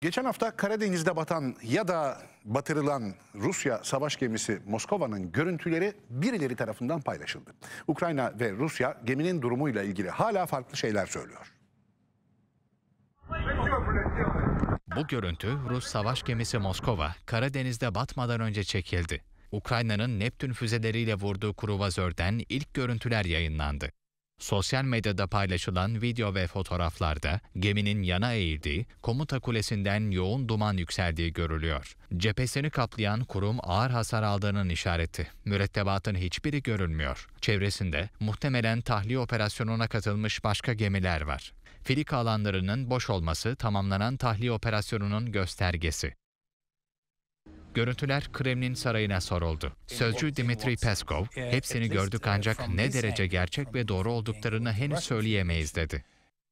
Geçen hafta Karadeniz'de batan ya da batırılan Rusya savaş gemisi Moskova'nın görüntüleri birileri tarafından paylaşıldı. Ukrayna ve Rusya geminin durumuyla ilgili hala farklı şeyler söylüyor. Bu görüntü Rus savaş gemisi Moskova Karadeniz'de batmadan önce çekildi. Ukrayna'nın Neptün füzeleriyle vurduğu kruvazörden ilk görüntüler yayınlandı. Sosyal medyada paylaşılan video ve fotoğraflarda geminin yana eğildiği, komuta kulesinden yoğun duman yükseldiği görülüyor. Cephesini kaplayan kurum ağır hasar aldığının işareti. Mürettebatın hiçbiri görünmüyor. Çevresinde muhtemelen tahliye operasyonuna katılmış başka gemiler var. Filik alanlarının boş olması tamamlanan tahliye operasyonunun göstergesi. Görüntüler Kremlin sarayına soruldu. Sözcü Dmitri Peskov, hepsini gördük ancak ne derece gerçek ve doğru olduklarını henüz söyleyemeyiz dedi.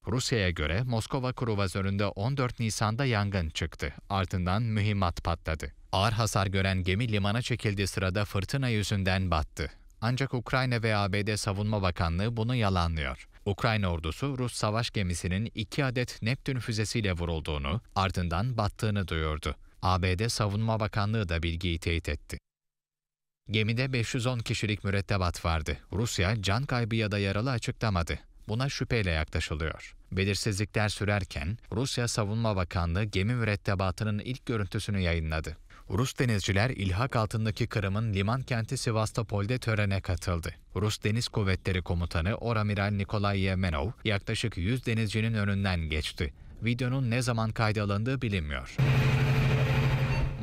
Rusya'ya göre Moskova kruvazöründe 14 Nisan'da yangın çıktı. Ardından mühimmat patladı. Ağır hasar gören gemi limana çekildiği sırada fırtına yüzünden battı. Ancak Ukrayna ve ABD Savunma Bakanlığı bunu yalanlıyor. Ukrayna ordusu Rus savaş gemisinin iki adet Neptün füzesiyle vurulduğunu, ardından battığını duyurdu. ABD Savunma Bakanlığı da bilgiyi teyit etti. Gemide 510 kişilik mürettebat vardı. Rusya can kaybı ya da yaralı açıklamadı. Buna şüpheyle yaklaşılıyor. Belirsizlikler sürerken Rusya Savunma Bakanlığı gemi mürettebatının ilk görüntüsünü yayınladı. Rus denizciler ilhak altındaki Kırım'ın liman kenti Sivastopol'de törene katıldı. Rus Deniz Kuvvetleri Komutanı Oramiral Nikolay Yemenov yaklaşık 100 denizcinin önünden geçti. Videonun ne zaman kayda alındığı bilinmiyor.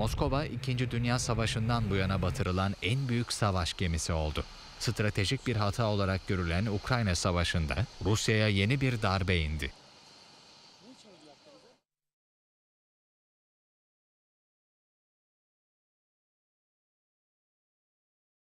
Moskova 2. Dünya Savaşı'ndan bu yana batırılan en büyük savaş gemisi oldu. Stratejik bir hata olarak görülen Ukrayna Savaşı'nda Rusya'ya yeni bir darbe indi.